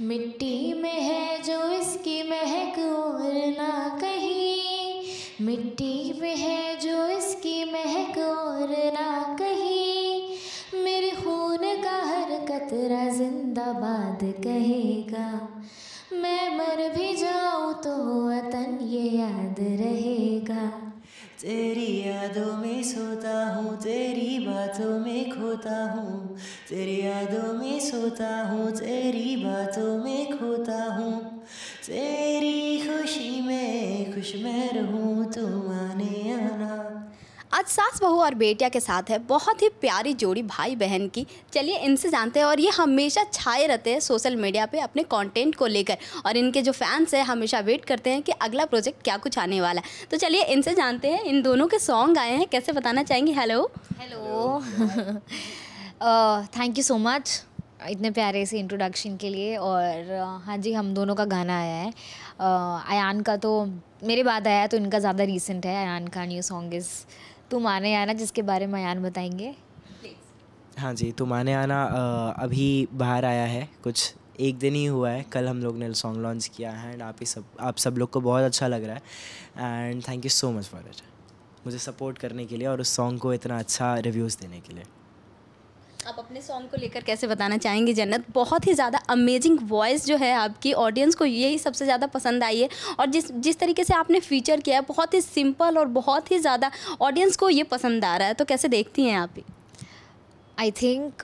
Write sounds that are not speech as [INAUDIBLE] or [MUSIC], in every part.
मिट्टी में है जो इसकी महक और ना कहीं मिट्टी में है जो इसकी महक और ना कहीं मेरे खून का हर कतरा जिंदाबाद कहेगा मैं मर भी जाऊँ तो वतन ये याद रहेगा तेरी यादों में सोता हूँ तेरी बातों में खोता हूँ तेरी यादों में सोता हूँ तेरी बातों में खोता हूँ तेरी खुशी में खुश मैं रहूँ तुम आने आना आज सास बहू और बेटिया के साथ है बहुत ही प्यारी जोड़ी भाई बहन की चलिए इनसे जानते हैं और ये हमेशा छाए रहते हैं सोशल मीडिया पे अपने कंटेंट को लेकर और इनके जो फैंस हैं हमेशा वेट करते हैं कि अगला प्रोजेक्ट क्या कुछ आने वाला है तो चलिए इनसे जानते हैं इन दोनों के सॉन्ग आए हैं कैसे बताना चाहेंगे hello hello thank you so much इतने प्यारे से इंट्रोडक्शन के लिए और uh, हाँ जी हम दोनों का गाना आया है आयान uh, का तो मेरे बाद आया तो इनका ज़्यादा रीसेंट है आयान का न्यू सॉन्ग इज़ तुम आने आना जिसके बारे में यान बताएंगे हाँ जी तुम आने आना अभी बाहर आया है कुछ एक दिन ही हुआ है कल हम लोग ने सॉन्ग लॉन्च किया है एंड आप ही सब आप सब लोग को बहुत अच्छा लग रहा है and thank you so much for it मुझे सपोर्ट करने के लिए और उस सॉन्ग को इतना अच्छा रिव्यूज़ देने के लिए आप अपने सॉन्ग को लेकर कैसे बताना चाहेंगे जन्नत बहुत ही ज़्यादा अमेजिंग वॉइस जो है आपकी ऑडियंस को यही सबसे ज़्यादा पसंद आई है और जिस जिस तरीके से आपने फीचर किया है बहुत ही सिंपल और बहुत ही ज़्यादा ऑडियंस को ये पसंद आ रहा है तो कैसे देखती हैं आप आई थिंक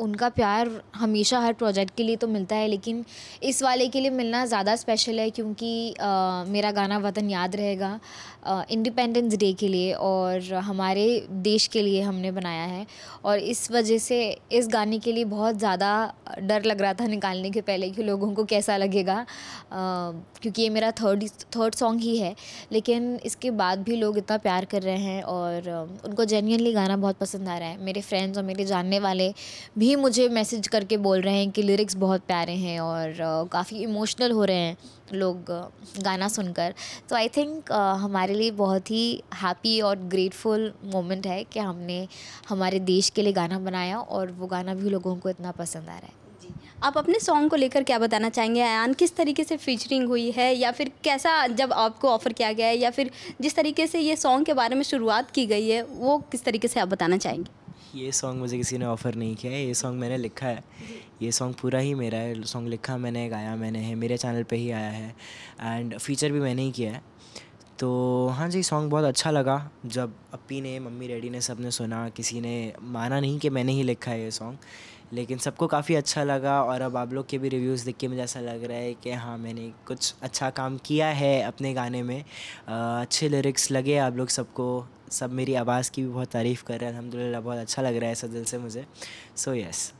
उनका प्यार हमेशा हर प्रोजेक्ट के लिए तो मिलता है लेकिन इस वाले के लिए मिलना ज़्यादा स्पेशल है क्योंकि आ, मेरा गाना वतन याद रहेगा इंडिपेंडेंस डे के लिए और हमारे देश के लिए हमने बनाया है और इस वजह से इस गाने के लिए बहुत ज़्यादा डर लग रहा था निकालने के पहले कि लोगों को कैसा लगेगा आ, क्योंकि ये मेरा थर्ड थर्ड सॉन्ग ही है लेकिन इसके बाद भी लोग इतना प्यार कर रहे हैं और उनको जेन्यनली गाना बहुत पसंद आ रहा है मेरे फ्रेंड्स और मेरे जानने वाले भी मुझे मैसेज करके बोल रहे हैं कि लिरिक्स बहुत प्यारे हैं और काफ़ी इमोशनल हो रहे हैं लोग गाना सुनकर तो आई थिंक हमारे लिए बहुत ही हैप्पी और ग्रेटफुल मोमेंट है कि हमने हमारे देश के लिए गाना बनाया और वो गाना भी लोगों को इतना पसंद आ रहा है आप अपने सॉन्ग को लेकर क्या बताना चाहेंगे आयान किस तरीके से फीचरिंग हुई है या फिर कैसा जब आपको ऑफ़र किया गया है या फिर जिस तरीके से ये सॉन्ग के बारे में शुरुआत की गई है वो किस तरीके से आप बताना चाहेंगे ये सॉन्ग मुझे किसी ने ऑफ़र नहीं किया है ये सॉन्ग मैंने लिखा है ये सॉन्ग पूरा ही मेरा है सॉन्ग लिखा मैंने गाया मैंने है मेरे चैनल पे ही आया है एंड फीचर भी मैंने ही किया है तो हाँ जी सॉन्ग बहुत अच्छा लगा जब अपी ने मम्मी डैडी ने सब ने सुना किसी ने माना नहीं कि मैंने ही लिखा है ये सॉन्ग लेकिन सबको काफ़ी अच्छा लगा और अब आप लोग के भी रिव्यूज़ देख के मुझे ऐसा लग रहा है कि हाँ मैंने कुछ अच्छा काम किया है अपने गाने में आ, अच्छे लिरिक्स लगे आप लोग सबको सब मेरी आवाज़ की भी बहुत तारीफ़ कर रहे हैं अलहमदिल्ला बहुत अच्छा लग रहा है ऐसा दिल से मुझे सो so, यस yes.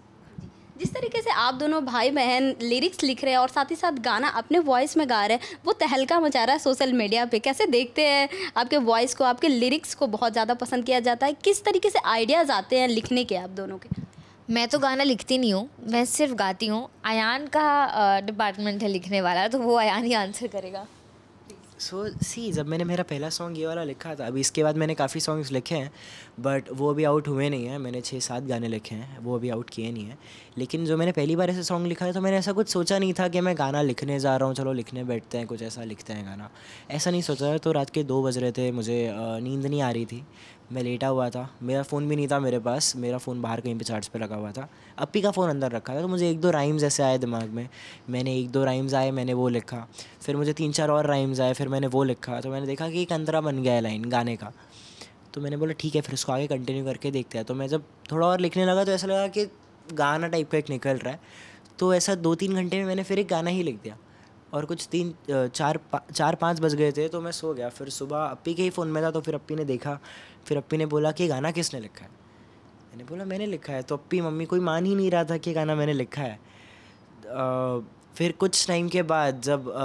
जिस तरीके से आप दोनों भाई बहन लिरिक्स लिख रहे हैं और साथ ही साथ गाना अपने वॉइस में गा रहे हैं वो तहलका मचा रहा है सोशल मीडिया पे कैसे देखते हैं आपके वॉइस को आपके लिरिक्स को बहुत ज़्यादा पसंद किया जाता है किस तरीके से आइडियाज़ आते हैं लिखने के आप दोनों के मैं तो गाना लिखती नहीं हूँ मैं सिर्फ गाती हूँ अयान का डिपार्टमेंट है लिखने वाला तो वो अयान ही आंसर करेगा सो सी जब मैंने मेरा पहला सॉन्ग ये वाला लिखा था अभी इसके बाद मैंने काफ़ी सॉन्ग्स लिखे हैं बट वो अभी आउट हुए नहीं हैं मैंने छः सात गाने लिखे हैं वो अभी आउट किए नहीं हैं लेकिन जो मैंने पहली बार ऐसे सॉन्ग लिखा है तो मैंने ऐसा कुछ सोचा नहीं था कि मैं गाना लिखने जा रहा हूँ चलो लिखने बैठते हैं कुछ ऐसा लिखते हैं गाना ऐसा नहीं सोचा तो रात के दो बज रहे थे मुझे नींद नहीं आ रही थी मैं लेटा हुआ था मेरा फ़ोन भी नहीं था मेरे पास मेरा फ़ोन बाहर कहीं पे चार्ज पे लगा हुआ था अप्पी का फ़ोन अंदर रखा था तो मुझे एक दो राइम्स ऐसे आए दिमाग में मैंने एक दो राइम्स आए मैंने वो लिखा फिर मुझे तीन चार और राइम्स आए फिर मैंने वो लिखा तो मैंने देखा कि एक अंतरा बन गया है लाइन गाने का तो मैंने बोला ठीक है फिर उसको आगे कंटिन्यू करके देखते हैं तो मैं जब थोड़ा और लिखने लगा तो ऐसा लगा कि गाना टाइप का एक निकल रहा है तो ऐसा दो तीन घंटे में मैंने फिर एक गाना ही लिख दिया और कुछ तीन चार पा, चार पाँच बज गए थे तो मैं सो गया फिर सुबह अप्पी के ही फ़ोन में था तो फिर अप्पी ने देखा फिर अप्पी ने बोला कि गाना किसने लिखा है मैंने बोला मैंने लिखा है तो अप्पी मम्मी कोई मान ही नहीं रहा था कि गाना मैंने लिखा है आ, फिर कुछ टाइम के बाद जब आ,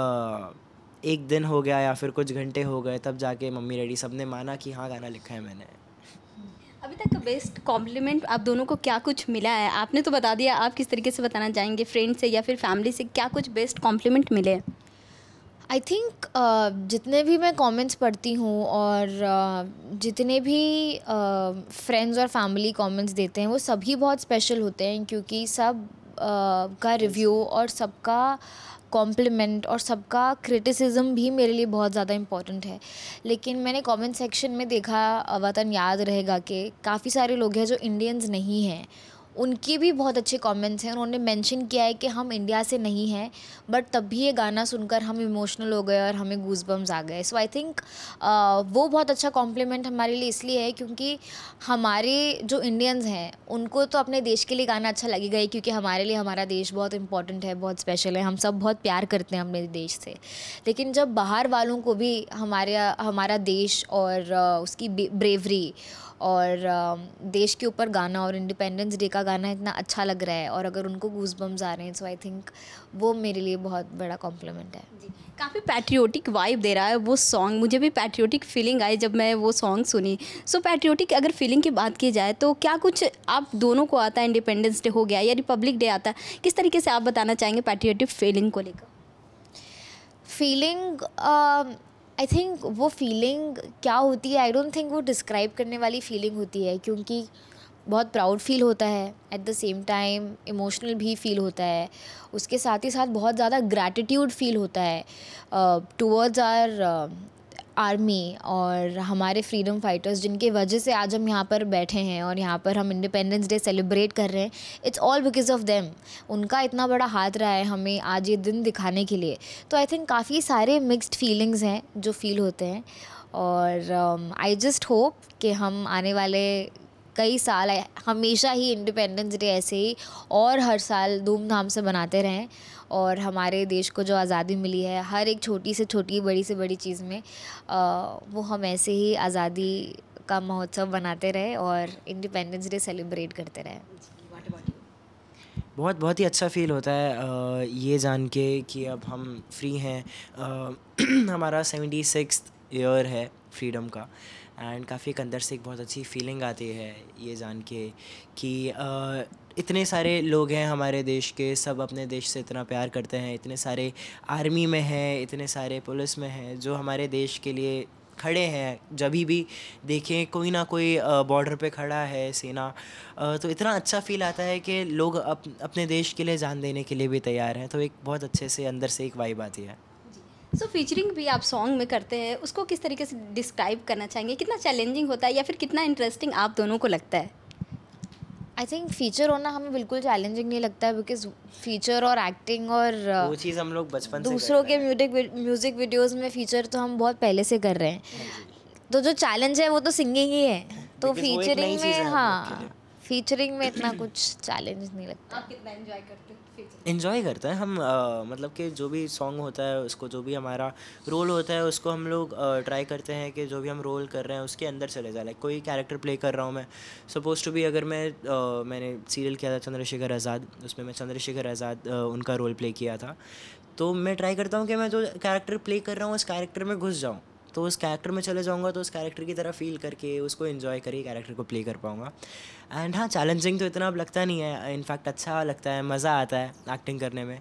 एक दिन हो गया या फिर कुछ घंटे हो गए तब जाके मम्मी डैडी सब ने माना कि हाँ गाना लिखा है मैंने अभी तक बेस्ट तो कॉम्प्लीमेंट आप दोनों को क्या कुछ मिला है आपने तो बता दिया आप किस तरीके से बताना चाहेंगे फ्रेंड से या फिर फैमिली से क्या कुछ बेस्ट कॉम्प्लीमेंट मिले आई थिंक uh, जितने भी मैं कमेंट्स पढ़ती हूँ और uh, जितने भी फ्रेंड्स uh, और फैमिली कमेंट्स देते हैं वो सभी बहुत स्पेशल होते हैं क्योंकि सब का रिव्यू और सबका कॉम्प्लीमेंट और सबका क्रिटिसिज्म भी मेरे लिए बहुत ज़्यादा इम्पॉर्टेंट है लेकिन मैंने कमेंट सेक्शन में देखा वतन याद रहेगा कि काफ़ी सारे लोग हैं जो इंडियंस नहीं हैं उनके भी बहुत अच्छे कमेंट्स हैं उन्होंने मेंशन किया है कि हम इंडिया से नहीं हैं बट तब भी ये गाना सुनकर हम इमोशनल हो गए और हमें गूज बम्स आ गए सो आई थिंक वो बहुत अच्छा कॉम्प्लीमेंट हमारे लिए इसलिए है क्योंकि हमारे जो इंडियंस हैं उनको तो अपने देश के लिए गाना अच्छा लगेगा ही क्योंकि हमारे लिए हमारा देश बहुत इंपॉर्टेंट है बहुत स्पेशल है हम सब बहुत प्यार करते हैं अपने देश से लेकिन जब बाहर वालों को भी हमारे हमारा देश और उसकी ब्रेवरी और देश के ऊपर गाना और इंडिपेंडेंस डे का गाना इतना अच्छा लग रहा है और अगर उनको गूज आ रहे हैं सो आई थिंक वो मेरे लिए बहुत बड़ा कॉम्प्लीमेंट है काफ़ी पैट्रियोटिक वाइब दे रहा है वो सॉन्ग मुझे भी पैट्रियोटिक फीलिंग आई जब मैं वो सॉन्ग सुनी सो so, पैट्रियोटिक अगर फीलिंग की बात की जाए तो क्या कुछ आप दोनों को आता है इंडिपेंडेंस डे हो गया या रिपब्लिक डे आता है किस तरीके से आप बताना चाहेंगे पैट्रियोटिक फीलिंग को लेकर फीलिंग आई थिंक वो फीलिंग क्या होती है आई डोंट थिंक वो डिस्क्राइब करने वाली फीलिंग होती है क्योंकि बहुत प्राउड फील होता है at the same time emotional भी फील होता है उसके साथ ही साथ बहुत ज़्यादा ग्रैटिट्यूड फील होता है टूवर्ड्स आर आर्मी और हमारे फ्रीडम फाइटर्स जिनके वजह से आज हम यहाँ पर बैठे हैं और यहाँ पर हम इंडिपेंडेंस डे सेलिब्रेट कर रहे हैं it's all because of them उनका इतना बड़ा हाथ रहा है हमें आज ये दिन दिखाने के लिए तो आई थिंक काफ़ी सारे मिक्सड फीलिंग्स हैं जो फील होते हैं और आई जस्ट होप कि हम आने वाले कई साल हमेशा ही इंडिपेंडेंस डे ऐसे ही और हर साल धूमधाम से मनाते रहें और हमारे देश को जो आज़ादी मिली है हर एक छोटी से छोटी बड़ी से बड़ी चीज़ में वो हम ऐसे ही आज़ादी का महोत्सव बनाते रहे और इंडिपेंडेंस डे सेलिब्रेट करते रहे बहुत बहुत ही अच्छा फील होता है ये जान के कि अब हम फ्री हैं [CLEARS THROAT] हमारा सेवेंटी सिक्स ईयर है फ्रीडम का एंड काफ़ी एक अंदर से एक बहुत अच्छी फीलिंग आती है ये जान के कि इतने सारे लोग हैं हमारे देश के सब अपने देश से इतना प्यार करते हैं इतने सारे आर्मी में हैं इतने सारे पुलिस में हैं जो हमारे देश के लिए खड़े हैं जब भी देखें कोई ना कोई बॉर्डर पे खड़ा है सेना तो इतना अच्छा फील आता है कि लोग अप, अपने देश के लिए जान देने के लिए भी तैयार हैं तो एक बहुत अच्छे से अंदर से एक वाइब आती है सो so, फीचरिंग भी आप सॉन्ग में करते हैं उसको किस तरीके से डिस्क्राइब करना चाहेंगे कितना चैलेंजिंग होता है या फिर कितना इंटरेस्टिंग आप दोनों को लगता है आई थिंक फीचर होना हमें बिल्कुल चैलेंजिंग नहीं लगता है बिकॉज फीचर और एक्टिंग और वो चीज़ हम लोग बचपन दूसरों के म्यूजिक म्यूज़िक वीडियोस में फीचर तो हम बहुत पहले से कर रहे हैं हाँ तो जो चैलेंज है वो तो सिंगिंग ही है तो फीचरिंग में हाँ फीचरिंग में इतना [CLEARS THROAT] कुछ चैलेंज नहीं लगता आप कितना एंजॉय करते हो एंजॉय करते हैं हम आ, मतलब कि जो भी सॉन्ग होता है उसको जो भी हमारा रोल होता है उसको हम लोग ट्राई करते हैं कि जो भी हम रोल कर रहे हैं उसके अंदर चले जाए लाइक कोई कैरेक्टर प्ले कर रहा हूँ मैं सपोज टू भी अगर मैं आ, मैंने सीरियल किया था चंद्रशेखर आज़ाद उसमें मैं चंद्रशेखर आज़ाद उनका रोल प्ले किया था तो मैं ट्राई करता हूँ कि मैं जो कैरेक्टर प्ले कर रहा हूँ उस कैरेक्टर में घुस जाऊँ तो उस कैरेक्टर में चले जाऊँगा तो उस कैरेक्टर की तरह फील करके उसको इन्जॉय करके कैरेक्टर को प्ले कर पाऊँगा एंड हाँ चैलेंजिंग तो इतना अब लगता नहीं है इनफैक्ट अच्छा लगता है मज़ा आता है एक्टिंग करने में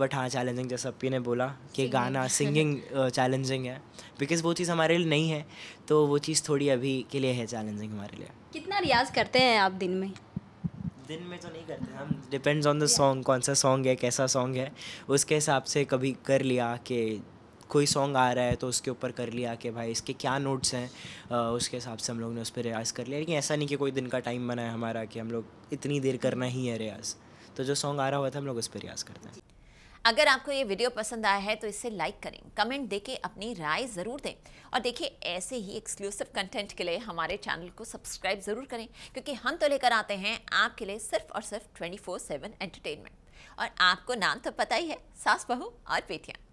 बट हाँ चैलेंजिंग जैसा पी ने बोला कि गाना सिंगिंग चैलेंजिंग है बिकॉज वो चीज़ हमारे लिए नहीं है तो वो चीज़ थोड़ी अभी के लिए है चैलेंजिंग हमारे लिए कितना रियाज करते हैं आप दिन में दिन में तो नहीं करते हम डिपेंड्स ऑन द सॉन्ग कौन सा सॉन्ग है कैसा सॉन्ग है उसके हिसाब से कभी कर लिया कि कोई सॉन्ग आ रहा है तो उसके ऊपर कर लिया कि भाई इसके क्या नोट्स हैं उसके हिसाब से हम लोग ने उस पर रियाज़ कर लिया लेकिन ऐसा नहीं कि कोई दिन का टाइम बना है हमारा कि हम लोग इतनी देर करना ही है रियाज़ तो जो सॉन्ग आ रहा हुआ था हम लोग उस पर रियाज़ करते हैं अगर आपको ये वीडियो पसंद आया है तो इसे लाइक करें कमेंट देके अपनी राय ज़रूर दें और देखिए ऐसे ही एक्सक्लूसिव कंटेंट के लिए हमारे चैनल को सब्सक्राइब ज़रूर करें क्योंकि हम तो लेकर आते हैं आपके लिए सिर्फ और सिर्फ ट्वेंटी फोर सेवन एंटरटेनमेंट और आपको नाम तो पता ही है सास बहू और बेटियाँ